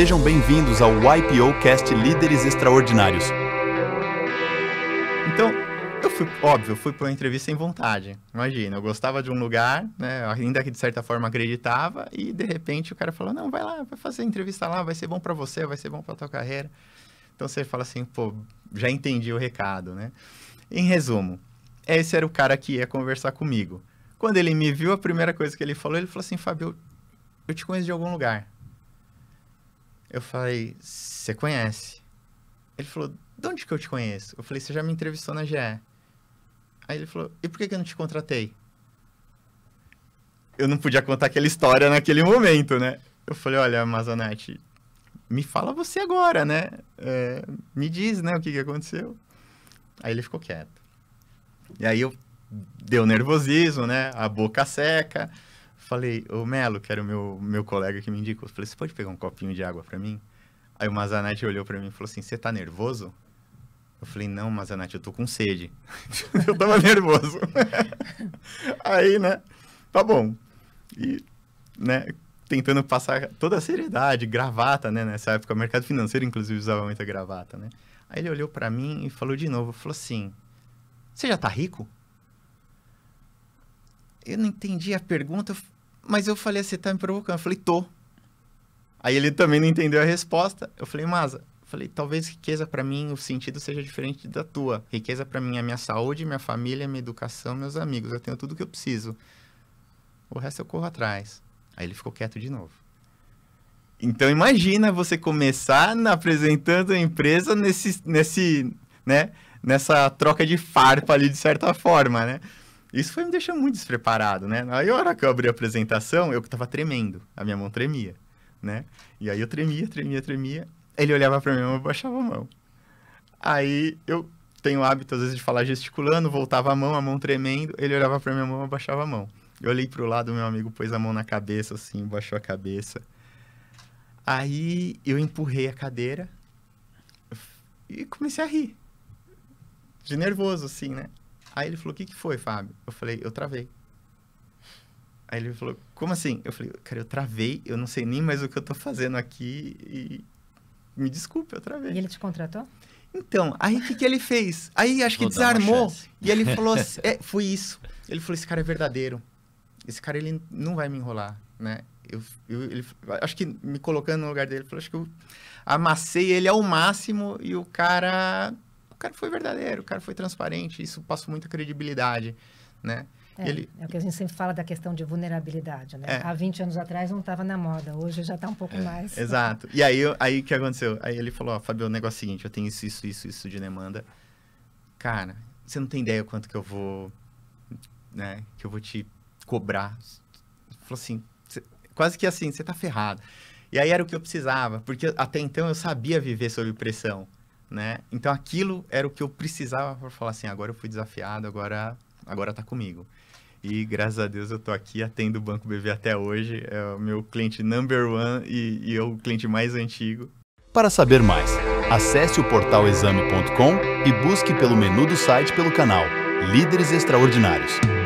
Sejam bem-vindos ao YPO Cast Líderes Extraordinários. Então, eu fui, óbvio, fui para uma entrevista sem vontade. Imagina, eu gostava de um lugar, né, ainda que de certa forma acreditava, e de repente o cara falou: "Não, vai lá, vai fazer a entrevista lá, vai ser bom para você, vai ser bom para tua carreira". Então você fala assim, pô, já entendi o recado, né? Em resumo, esse era o cara que ia conversar comigo. Quando ele me viu, a primeira coisa que ele falou, ele falou assim, Fábio, eu te conheço de algum lugar. Eu falei, você conhece? Ele falou, de onde que eu te conheço? Eu falei, você já me entrevistou na GE. Aí ele falou, e por que, que eu não te contratei? Eu não podia contar aquela história naquele momento, né? Eu falei, olha, Amazonete, me fala você agora, né? É, me diz, né, o que, que aconteceu. Aí ele ficou quieto. E aí eu deu nervosismo, né? A boca seca. Falei, o Melo, que era o meu, meu colega que me indicou, falei, você pode pegar um copinho de água para mim? Aí o Mazanete olhou para mim e falou assim, você tá nervoso? Eu falei, não, Mazanete, eu tô com sede. eu tava nervoso. Aí, né, tá bom. E, né, tentando passar toda a seriedade, gravata, né, nessa época, o mercado financeiro, inclusive, usava muita gravata, né. Aí ele olhou para mim e falou de novo, falou assim, você já tá rico? Eu não entendi a pergunta, mas eu falei assim, tá me provocando. Eu falei, tô. Aí ele também não entendeu a resposta. Eu falei, Masa, falei, talvez riqueza para mim, o sentido seja diferente da tua. Riqueza para mim é minha saúde, minha família, minha educação, meus amigos. Eu tenho tudo que eu preciso. O resto eu corro atrás. Aí ele ficou quieto de novo. Então imagina você começar na, apresentando a empresa nesse, nesse, né, nessa troca de farpa ali de certa forma, né? Isso foi me deixar muito despreparado, né? Aí, a hora que eu abri a apresentação, eu tava tremendo. A minha mão tremia, né? E aí eu tremia, tremia, tremia. Ele olhava para mim e baixava a mão. Aí eu tenho o hábito, às vezes, de falar gesticulando, voltava a mão, a mão tremendo. Ele olhava para minha mão e baixava a mão. Eu olhei pro lado, meu amigo pôs a mão na cabeça, assim, baixou a cabeça. Aí eu empurrei a cadeira e comecei a rir. De nervoso, assim, né? Aí ele falou: O que, que foi, Fábio? Eu falei: Eu travei. Aí ele falou: Como assim? Eu falei: Cara, eu travei, eu não sei nem mais o que eu tô fazendo aqui e. Me desculpe, eu travei. E ele te contratou? Então, aí o que, que ele fez? Aí acho que Vou desarmou e ele falou: assim, é, Foi isso. Ele falou: Esse cara é verdadeiro. Esse cara, ele não vai me enrolar, né? Eu, eu, ele, acho que me colocando no lugar dele, ele falou: Acho que eu amassei ele ao máximo e o cara cara foi verdadeiro, o cara foi transparente, isso passa muita credibilidade, né? É, ele... é o que a gente sempre fala da questão de vulnerabilidade, né? É. Há 20 anos atrás não estava na moda, hoje já está um pouco é, mais. Exato. E aí o aí que aconteceu? Aí ele falou, ó, Fabio, o negócio é o seguinte, eu tenho isso, isso, isso, isso de demanda. Cara, você não tem ideia quanto que eu vou, né, que eu vou te cobrar. Ele falou assim, quase que assim, você está ferrado. E aí era o que eu precisava, porque até então eu sabia viver sob pressão né? Então aquilo era o que eu precisava para falar assim, agora eu fui desafiado, agora agora tá comigo. E graças a Deus eu tô aqui, atendo o Banco BV até hoje, é o meu cliente number one e, e é o cliente mais antigo. Para saber mais, acesse o portal exame.com e busque pelo menu do site pelo canal Líderes Extraordinários.